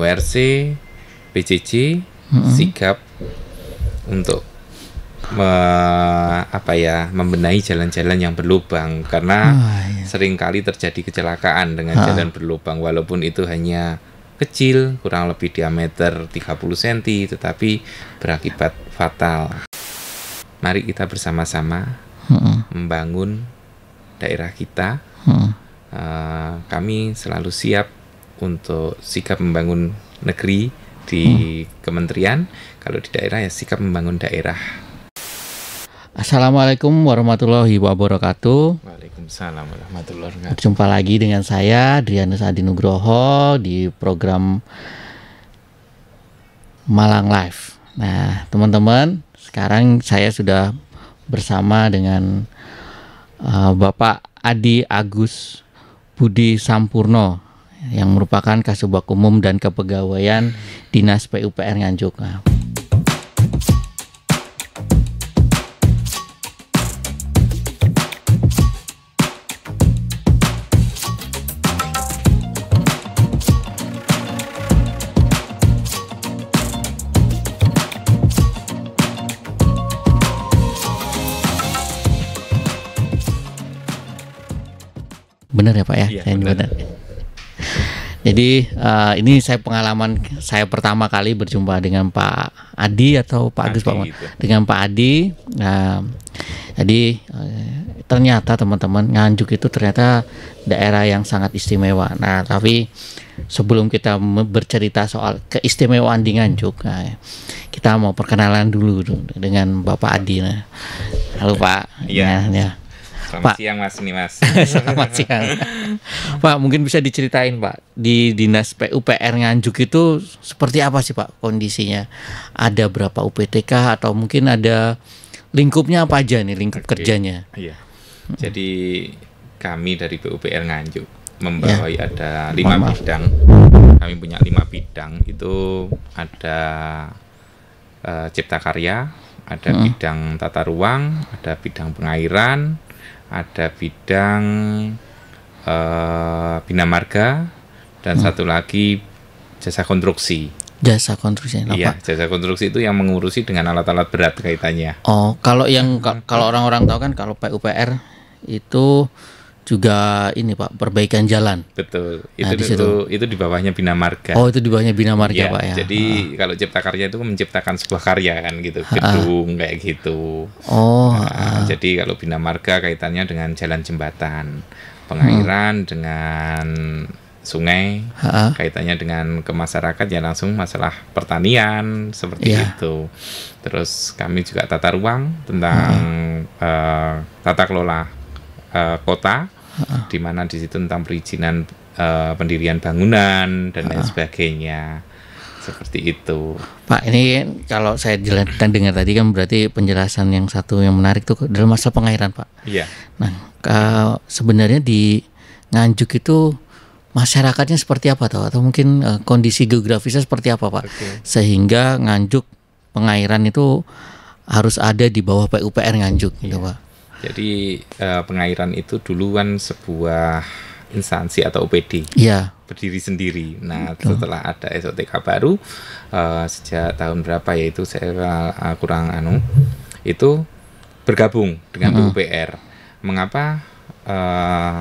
WRC, PCC, hmm. sikap untuk me, apa ya membenahi jalan-jalan yang berlubang karena oh, iya. seringkali terjadi kecelakaan dengan ha. jalan berlubang walaupun itu hanya kecil kurang lebih diameter 30 cm tetapi berakibat fatal. Mari kita bersama-sama hmm. membangun daerah kita. Hmm. Uh, kami selalu siap untuk sikap membangun negeri di hmm. kementerian, kalau di daerah ya sikap membangun daerah. Assalamualaikum warahmatullahi wabarakatuh. Waalaikumsalam warahmatullahi wabarakatuh. Jumpa lagi dengan saya Drianus Adi Nugroho di program Malang Live. Nah, teman-teman, sekarang saya sudah bersama dengan uh, Bapak Adi Agus Budi Sampurno yang merupakan Kasubag Umum dan Kepegawaian Dinas PUPR Nganjuk. benar ya pak ya, ya benar. Jadi uh, ini saya pengalaman saya pertama kali berjumpa dengan Pak Adi atau Pak Agus Pak gitu. dengan Pak Adi. Nah, jadi uh, ternyata teman-teman Nganjuk itu ternyata daerah yang sangat istimewa. Nah, tapi sebelum kita bercerita soal keistimewaan di Nganjuk, nah, kita mau perkenalan dulu dengan Bapak Adi. Nah. Halo Pak. Iya. Nah, ya. Selamat Pak. siang Mas ini Mas. Selamat siang. Pak, mungkin bisa diceritain Pak, di Dinas PUPR Nganjuk itu seperti apa sih Pak kondisinya? Ada berapa UPTK atau mungkin ada lingkupnya apa aja nih lingkup okay. kerjanya? Iya. Jadi kami dari PUPR Nganjuk membawai ya. ada lima Mama. bidang. Kami punya lima bidang itu ada uh, cipta karya, ada hmm. bidang tata ruang, ada bidang pengairan, ada bidang uh, bina marga, dan hmm. satu lagi jasa konstruksi. Jasa konstruksi, Iya, jasa konstruksi itu yang mengurusi dengan alat-alat berat kaitannya. Oh, kalau yang hmm. kalau orang-orang tahu kan kalau PUPR itu juga ini Pak, perbaikan jalan. Betul. Nah, itu nah, di itu di bawahnya bina marga. Oh, itu di bawahnya bina marga ya, Pak ya. Jadi ah. kalau cipta karya itu menciptakan sebuah karya kan gitu, ah. gedung kayak gitu. Oh. Nah, ah, ah. Jadi kalau bina marga kaitannya dengan jalan jembatan, pengairan hmm. dengan sungai ha ah, kaitannya dengan ke masyarakat ya langsung masalah pertanian seperti yeah. itu terus kami juga tata ruang tentang hmm. uh, tata kelola uh, kota uh di mana di situ tentang perizinan uh, pendirian bangunan dan uh lain sebagainya seperti itu. Pak, ini kalau saya jelaskan dengar tadi kan berarti penjelasan yang satu yang menarik itu dalam masa pengairan, Pak. Iya. Nah, uh, sebenarnya di Nganjuk itu masyarakatnya seperti apa tuh atau mungkin uh, kondisi geografisnya seperti apa, Pak? Okay. Sehingga Nganjuk pengairan itu harus ada di bawah PUPR Nganjuk yeah. gitu, iya. Pak. Jadi uh, pengairan itu duluan sebuah instansi atau OPD. Iya. Berdiri sendiri. Nah, Betul. Gitu. setelah ada SOTK baru uh, sejak tahun berapa yaitu saya uh, kurang anu itu bergabung dengan mm -hmm. PUPR. Mengapa uh,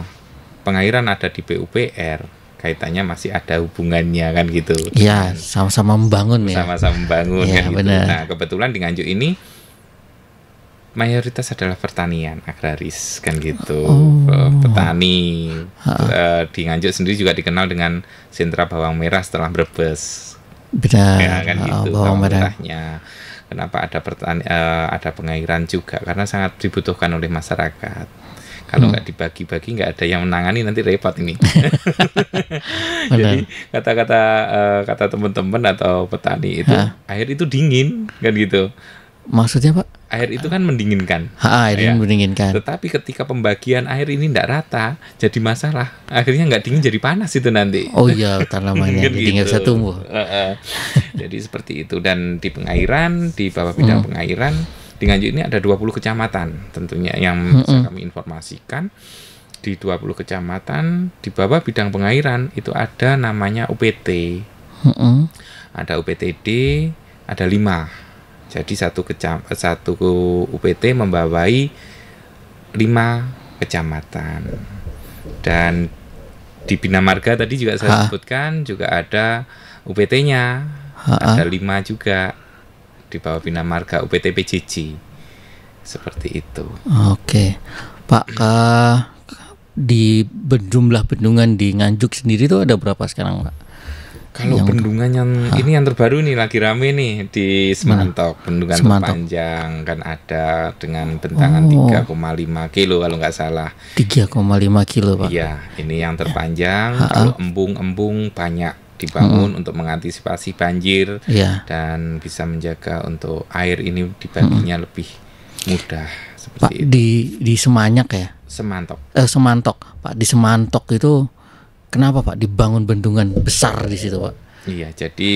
pengairan ada di PUPR? kaitannya masih ada hubungannya kan gitu. Iya, sama-sama membangun ya. Sama-sama membangun ya, kan gitu. Nah, kebetulan di Nganjuk ini mayoritas adalah pertanian agraris kan gitu oh. Eh, petani ha. Eh, di Nganjuk sendiri juga dikenal dengan sentra bawang merah setelah Brebes benar ya, kan gitu bawang, merahnya kenapa ada pertani uh, ada pengairan juga karena sangat dibutuhkan oleh masyarakat kalau hmm. nggak hmm. dibagi-bagi nggak ada yang menangani nanti repot ini jadi kata-kata kata teman-teman atau petani itu ha. air itu dingin kan gitu Maksudnya Pak? Air itu kan mendinginkan. Ha, air ya. mendinginkan. Tetapi ketika pembagian air ini tidak rata, jadi masalah. Akhirnya nggak dingin jadi panas itu nanti. Oh iya tanamannya kan gitu. tinggal bisa tumbuh. jadi seperti itu dan di pengairan di bawah bidang hmm. pengairan di Nganjuk ini ada 20 kecamatan tentunya yang hmm. bisa hmm. kami informasikan di 20 kecamatan di bawah bidang pengairan itu ada namanya UPT. Hmm, hmm. Ada UPTD, ada lima jadi satu kecam eh, satu UPT membawai lima kecamatan. Dan di Bina Marga tadi juga saya ha. sebutkan juga ada UPT-nya. Ada lima juga di bawah Bina Marga UPT PJJ. Seperti itu. Oke. Pak ke di berjumlah bendungan di Nganjuk sendiri itu ada berapa sekarang, Pak? Kalau yang bendungan yang ha? ini yang terbaru nih lagi rame nih di Semantok, Mana? bendungan Semantok. terpanjang kan ada dengan bentangan oh. 3,5 kilo kalau nggak salah. 3,5 kilo pak. Iya, ini yang ya. terpanjang. Ha Kalau embung-embung banyak dibangun hmm. untuk mengantisipasi banjir ya. dan bisa menjaga untuk air ini dibaginya hmm. lebih mudah seperti Pak, di di Semanyak ya? Semantok. Eh Semantok. Pak di Semantok itu Kenapa Pak dibangun bendungan besar di situ Pak? Iya, jadi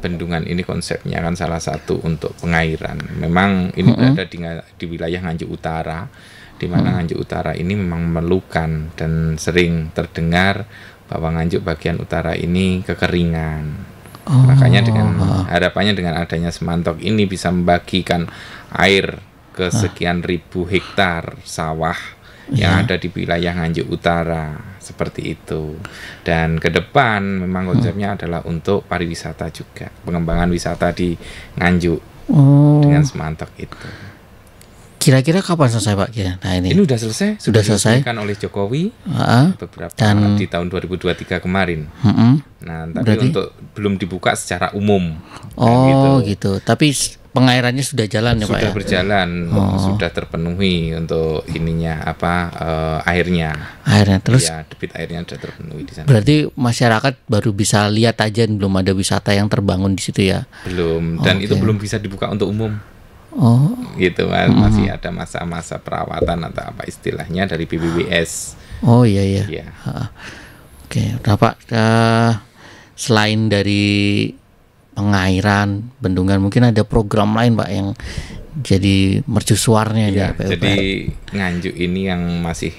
bendungan ini konsepnya kan salah satu untuk pengairan. Memang ini mm -hmm. berada di, di wilayah Nganjuk Utara, di mana mm -hmm. Nganjuk Utara ini memang memerlukan dan sering terdengar bahwa Nganjuk bagian utara ini kekeringan. Oh. Makanya dengan harapannya dengan adanya semantok ini bisa membagikan air ke sekian ribu hektar sawah yang ada di wilayah Nganjuk Utara seperti itu. Dan ke depan memang konsepnya hmm. adalah untuk pariwisata juga, pengembangan wisata di Nganjuk oh. dengan Semantok itu. Kira-kira kapan selesai Pak? Ya, Nah ini. Ini sudah selesai, sudah, selesai. Kan oleh Jokowi uh-huh. beberapa Dan, di tahun 2023 kemarin. uh huh Nah, tapi Berarti? untuk belum dibuka secara umum. Kan oh, gitu. gitu. Tapi pengairannya sudah jalan ya sudah Pak ya? berjalan oh. sudah terpenuhi untuk ininya apa uh, airnya airnya terus ya debit airnya sudah terpenuhi di sana berarti masyarakat baru bisa lihat aja belum ada wisata yang terbangun di situ ya belum dan okay. itu belum bisa dibuka untuk umum oh gitu kan, hmm. masih ada masa-masa perawatan atau apa istilahnya dari BBWS oh iya iya, iya. oke okay. nah, Pak uh, selain dari pengairan, bendungan. Mungkin ada program lain, Pak, yang jadi mercusuarnya ya, PUPR. Jadi Nganjuk ini yang masih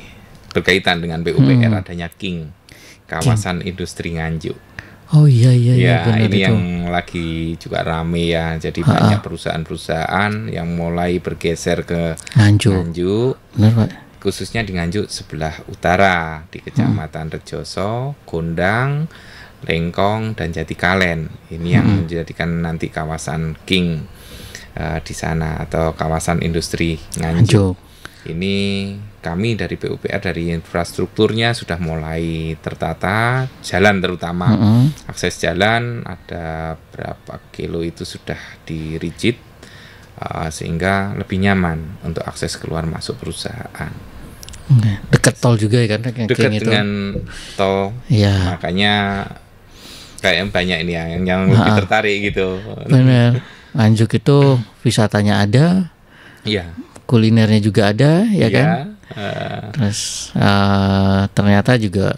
berkaitan dengan PUPR hmm. adanya King, kawasan King. industri Nganjuk. Oh iya iya, iya ya, iya ini itu. yang lagi juga rame ya. Jadi ha, banyak perusahaan-perusahaan yang mulai bergeser ke Nganjuk. Nganjuk. Benar, Pak. Khususnya di Nganjuk sebelah utara di Kecamatan hmm. Rejoso, Gondang, Lengkong dan Jati Jatikalen. Ini yang hmm. menjadikan nanti kawasan King uh, di sana atau kawasan industri Nganjuk. Ini kami dari PUPR dari infrastrukturnya sudah mulai tertata, jalan terutama mm -hmm. akses jalan ada berapa kilo itu sudah dirigit uh, sehingga lebih nyaman untuk akses keluar masuk perusahaan. Dekat tol juga ya kan? Dekat dengan tol. Ya. Makanya kayaknya banyak ini ya yang yang lebih tertarik gitu. Benar. Nganjuk itu wisatanya ada. Iya. Kulinernya juga ada, ya, ya kan? Uh. Terus uh, ternyata juga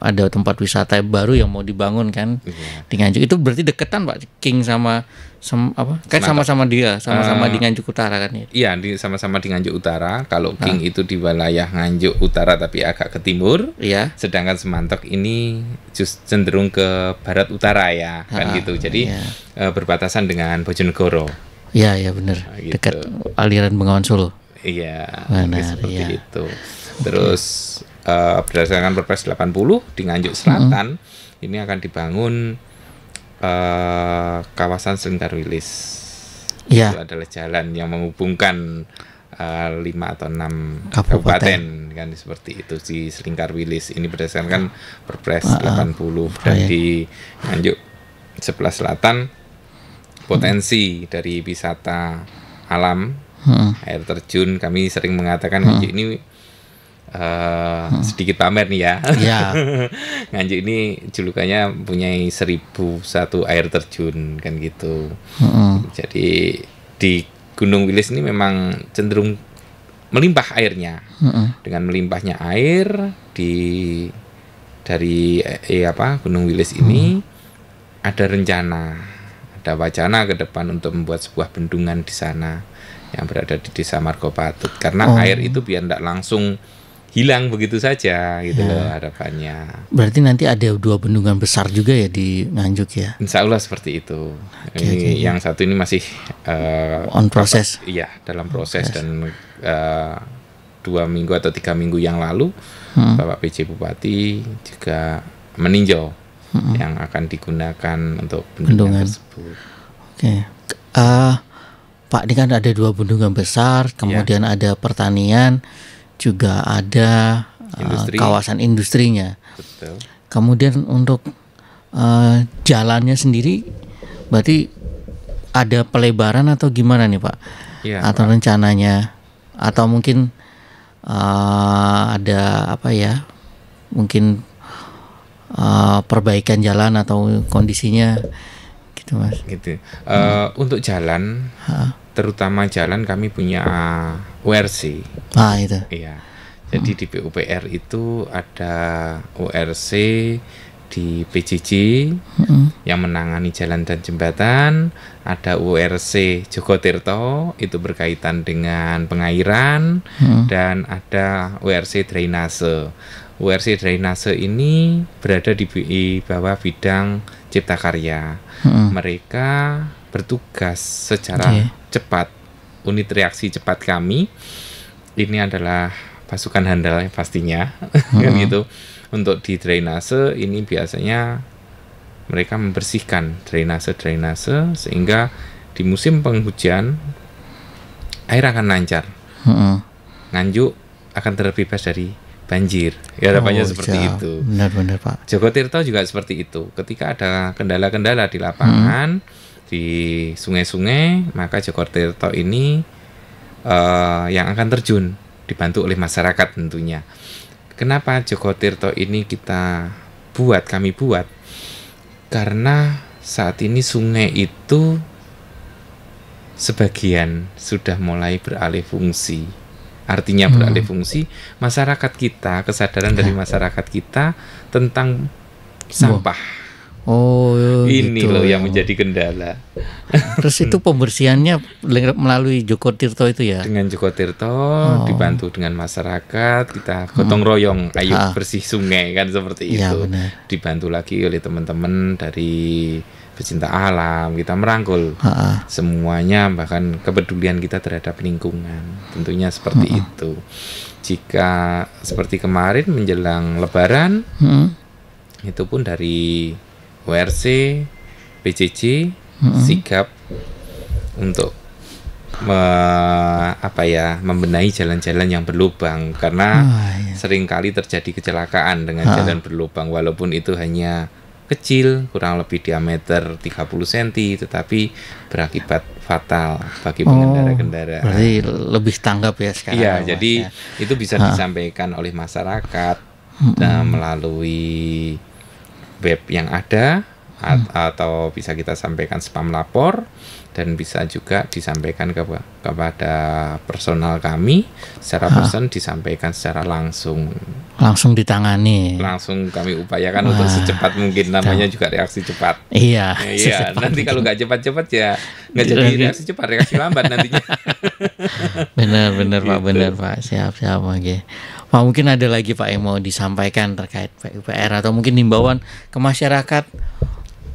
ada tempat wisata baru yang mau dibangun kan iya. di Nganjuk itu berarti deketan Pak King sama sama apa kan sama-sama dia eh, sama-sama uh, di Nganjuk Utara kan ya iya di sama-sama di Nganjuk Utara kalau nah. King itu di wilayah Nganjuk Utara tapi agak ke timur iya sedangkan Semantok ini just cenderung ke barat utara ya uh, kan ah, gitu jadi iya. uh, berbatasan dengan Bojonegoro iya iya benar nah, gitu. dekat aliran Bengawan Solo iya benar seperti ya. itu terus okay Eh, berdasarkan Perpres 80 di Nganjuk Selatan hmm. ini akan dibangun uh, kawasan Wilis. Ya. Itu adalah jalan yang menghubungkan uh, lima atau enam kabupaten. kabupaten kan seperti itu di Selingkar Wilis ini berdasarkan Perpres ah, ah. uh, 80 dan iya. di Nganjuk sebelah selatan potensi hmm. dari wisata alam hmm. air terjun kami sering mengatakan hmm. Nganjuk ini Uh, hmm. sedikit pamer nih ya. ya. Nganjuk ini julukannya punya seribu satu air terjun kan gitu. Hmm. Jadi di Gunung Wilis ini memang cenderung melimpah airnya. Hmm. Dengan melimpahnya air di dari eh, eh, apa Gunung Wilis ini hmm. ada rencana, ada wacana ke depan untuk membuat sebuah bendungan di sana yang berada di desa Margopatut karena oh. air itu biar tidak langsung hilang begitu saja gitu ya. loh harapannya. Berarti nanti ada dua bendungan besar juga ya di Nganjuk ya? Insya Allah seperti itu. Okay, ini okay. yang satu ini masih uh, on proses. Iya dalam proses okay. dan uh, dua minggu atau tiga minggu yang lalu hmm. Bapak PJ Bupati juga meninjau hmm. yang akan digunakan untuk bendungan, bendungan. tersebut. Oke. Okay. Uh, eh, Pak, ini kan ada dua bendungan besar, iya. kemudian ya. ada pertanian, juga ada eh, Industri. Uh, kawasan industrinya. Betul. Kemudian untuk uh, jalannya sendiri, berarti ada pelebaran atau gimana nih pak? Ya, atau pak. rencananya? Atau mungkin uh, ada apa ya? Mungkin uh, perbaikan jalan atau kondisinya gitu mas? Gitu. Uh, hmm. Untuk jalan, ha? terutama jalan kami punya. Uh, URC. Ah itu. Iya. Jadi hmm. di PUPR itu ada URC di PJJ hmm. yang menangani jalan dan jembatan, ada URC Tirto itu berkaitan dengan pengairan hmm. dan ada URC drainase. URC drainase ini berada di BI bawah bidang cipta karya. Hmm. Mereka bertugas secara yeah. cepat unit reaksi cepat kami ini adalah pasukan handal ya, pastinya hmm. kan gitu untuk di drainase ini biasanya mereka membersihkan drainase drainase sehingga di musim penghujan air akan lancar hmm. nganjuk akan terbebas dari banjir ya oh, harapannya oh, seperti ya. itu benar-benar pak Joko Tirto juga seperti itu ketika ada kendala-kendala di lapangan hmm di sungai-sungai, maka Joko Tirto ini uh, yang akan terjun dibantu oleh masyarakat tentunya. Kenapa Joko Tirto ini kita buat, kami buat? Karena saat ini sungai itu sebagian sudah mulai beralih fungsi. Artinya hmm. beralih fungsi, masyarakat kita, kesadaran ya. dari masyarakat kita tentang sampah. Wow Oh, ini gitu. loh yang menjadi kendala. Terus itu pembersihannya melalui Joko Tirto itu ya? Dengan Joko Tirto oh. dibantu dengan masyarakat kita gotong hmm. royong, hmm. ayo ah. bersih sungai kan seperti ya, itu. Benar. Dibantu lagi oleh teman-teman dari pecinta alam kita merangkul ah. semuanya bahkan kepedulian kita terhadap lingkungan tentunya seperti ah. itu jika seperti kemarin menjelang lebaran hmm. itu pun dari WRC, PCC, hmm. sikap untuk me, apa ya membenahi jalan-jalan yang berlubang karena oh, iya. seringkali terjadi kecelakaan dengan ha. jalan berlubang walaupun itu hanya kecil kurang lebih diameter 30 cm tetapi berakibat fatal bagi oh, pengendara kendaraan. Oh, lebih tanggap ya sekarang. Iya, jadi ya. itu bisa ha. disampaikan oleh masyarakat hmm. melalui web yang ada hmm. atau bisa kita sampaikan spam lapor dan bisa juga disampaikan ke kepada personal kami secara ha. person disampaikan secara langsung langsung ditangani langsung kami upayakan Wah. untuk secepat mungkin namanya juga reaksi cepat iya iya nanti kalau nggak cepat-cepat ya nggak jadi iya. reaksi cepat reaksi lambat nantinya benar benar gitu. pak benar pak siap siap oke okay. Pak, mungkin ada lagi Pak yang mau disampaikan terkait PUPR atau mungkin himbauan ke masyarakat.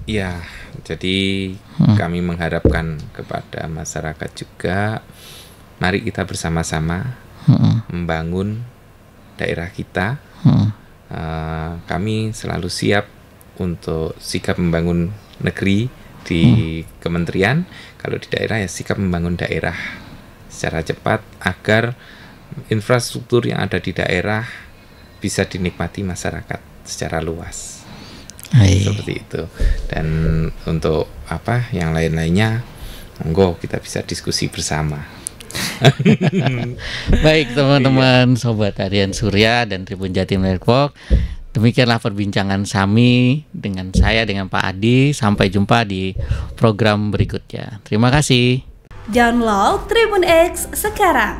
Ya, jadi hmm. kami mengharapkan kepada masyarakat juga, mari kita bersama-sama hmm. membangun daerah kita. Hmm. Uh, kami selalu siap untuk sikap membangun negeri di hmm. kementerian. Kalau di daerah ya sikap membangun daerah secara cepat agar infrastruktur yang ada di daerah bisa dinikmati masyarakat secara luas Hai. seperti itu dan untuk apa yang lain-lainnya monggo kita bisa diskusi bersama baik teman-teman iya. sobat Aryan Surya dan Tribun Jatim Network Demikianlah perbincangan kami dengan saya dengan Pak Adi. Sampai jumpa di program berikutnya. Terima kasih. Download Tribun X sekarang